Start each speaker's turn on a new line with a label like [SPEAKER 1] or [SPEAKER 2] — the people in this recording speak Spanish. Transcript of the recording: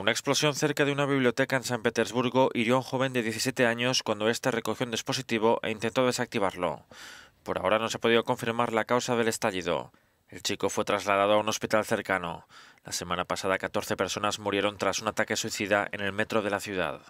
[SPEAKER 1] Una explosión cerca de una biblioteca en San Petersburgo hirió a un joven de 17 años cuando éste recogió un dispositivo e intentó desactivarlo. Por ahora no se ha podido confirmar la causa del estallido. El chico fue trasladado a un hospital cercano. La semana pasada 14 personas murieron tras un ataque suicida en el metro de la ciudad.